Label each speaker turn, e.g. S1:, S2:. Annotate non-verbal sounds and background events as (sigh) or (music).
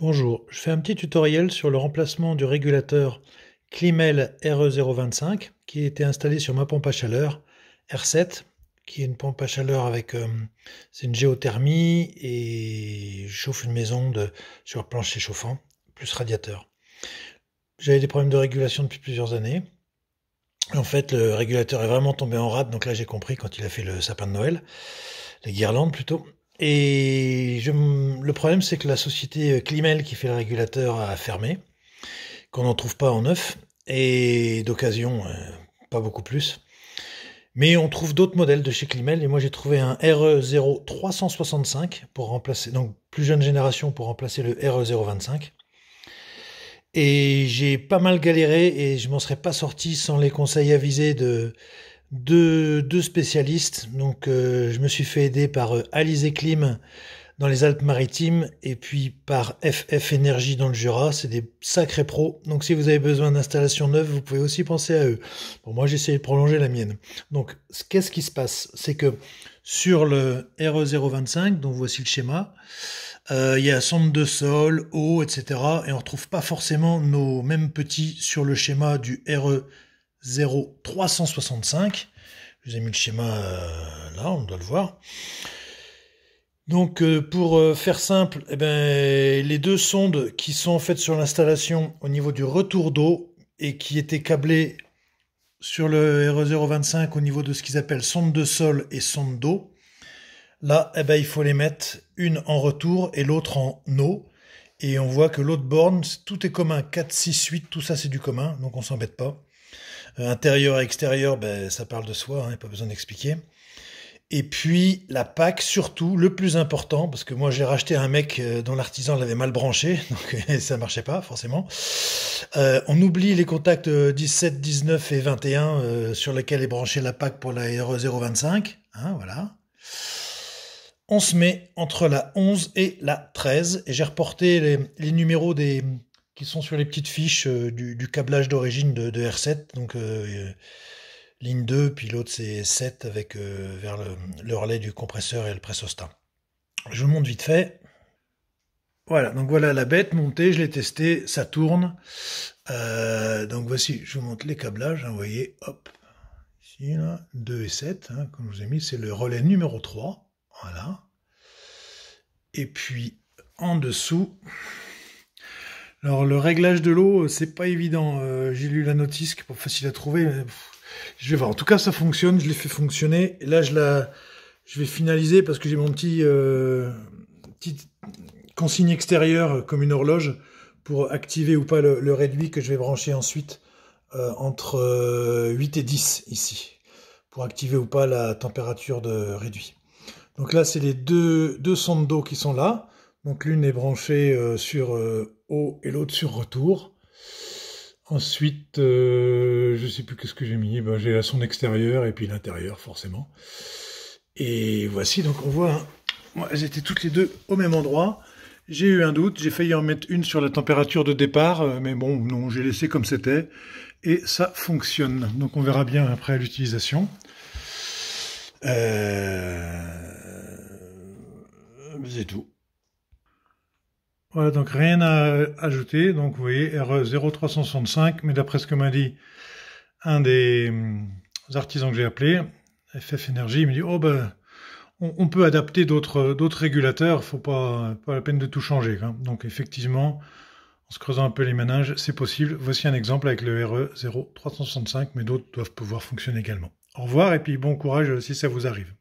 S1: Bonjour, je fais un petit tutoriel sur le remplacement du régulateur Climel RE025 qui était installé sur ma pompe à chaleur R7 qui est une pompe à chaleur avec euh, une géothermie et chauffe une maison sur plancher chauffant plus radiateur. J'avais des problèmes de régulation depuis plusieurs années. En fait, le régulateur est vraiment tombé en rade, donc là j'ai compris quand il a fait le sapin de Noël, les guirlandes plutôt. Et le problème, c'est que la société Climel, euh, qui fait le régulateur, a fermé, qu'on n'en trouve pas en neuf, et d'occasion, euh, pas beaucoup plus. Mais on trouve d'autres modèles de chez Climel, et moi j'ai trouvé un RE0365 pour remplacer, donc plus jeune génération pour remplacer le RE025. Et j'ai pas mal galéré, et je m'en serais pas sorti sans les conseils avisés de de deux spécialistes. Donc, euh, je me suis fait aider par euh, Alizé Klim dans les Alpes-Maritimes et puis par FF Énergie dans le Jura. C'est des sacrés pros. Donc, si vous avez besoin d'installations neuves, vous pouvez aussi penser à eux. pour moi, j'ai essayé de prolonger la mienne. Donc, qu'est-ce qui se passe C'est que sur le RE025, dont voici le schéma, euh, il y a sonde de sol, eau, etc. Et on ne retrouve pas forcément nos mêmes petits sur le schéma du re 0365. Je vous ai mis le schéma euh, là, on doit le voir. Donc euh, pour euh, faire simple, eh ben, les deux sondes qui sont faites sur l'installation au niveau du retour d'eau et qui étaient câblées sur le r 025 au niveau de ce qu'ils appellent sonde de sol et sonde d'eau, là eh ben, il faut les mettre une en retour et l'autre en eau. Et on voit que l'autre borne, tout est commun, 4, 6, 8, tout ça c'est du commun, donc on s'embête pas. Euh, intérieur et extérieur, ben, ça parle de soi, hein, pas besoin d'expliquer. Et puis la PAC, surtout, le plus important, parce que moi j'ai racheté un mec euh, dont l'artisan l'avait mal branché, (laughs) donc (laughs) ça ne marchait pas forcément. Euh, on oublie les contacts 17, 19 et 21 sur lesquels est branchée la PAC pour la RE025. Hein, voilà. On se met entre la 11 et la 13, et j'ai reporté les numéros des, qui sont sur les petites fiches euh, du, câblage d'origine de, R7. Donc euh, euh, ligne 2, puis l'autre c'est 7 avec vers le, relais du compresseur et le pressostat. Je vous montre vite fait. Voilà, donc voilà la bête montée, je l'ai testée, ça tourne. donc voici, je vous montre les câblages, hein, vous voyez, hop, ici, là, 2 et 7, hein, comme je vous ai mis, c'est le relais numéro 3, voilà. Et puis, en dessous, alors le réglage de l'eau, euh, c'est pas évident. Euh, j'ai lu la notice qui est pas facile à trouver. je vais voir. En tout cas, ça fonctionne. Je l'ai fait fonctionner. là, je vais finaliser parce que j'ai mon petit, euh, consigne extérieure comme une horloge pour activer ou pas le, réduit que je vais brancher ensuite entre 8 et 10 ici pour activer ou pas la température de réduit. Donc là, c'est les deux, deux sondes d'eau qui sont là. Donc l'une est branchée euh, sur euh, haut et l'autre sur retour. Ensuite, je euh, je sais plus qu'est-ce que j'ai mis. Ben, j'ai son extérieur et puis l'intérieur, forcément. Et voici, donc on voit, hein. elles étaient toutes les deux au même endroit. J'ai eu un doute, j'ai failli en mettre une sur la température de départ, mais bon, non, j'ai laissé comme c'était. Et ça fonctionne. Donc on verra bien après l'utilisation. C'est tout. Voilà, donc rien à ajouter. Donc vous voyez, RE 0365, mais d'après ce que m'a dit un des hum, artisans que j'ai appelé, FF Energy, il me dit Oh ben, on, peut adapter d'autres d'autres régulateurs, faut pas, pas la peine de tout changer. Hein. Donc effectivement, en se creusant un peu les maninges, c'est possible. Voici un exemple avec le RE 0365, mais d'autres doivent pouvoir fonctionner également. Au revoir et puis bon courage si ça vous arrive.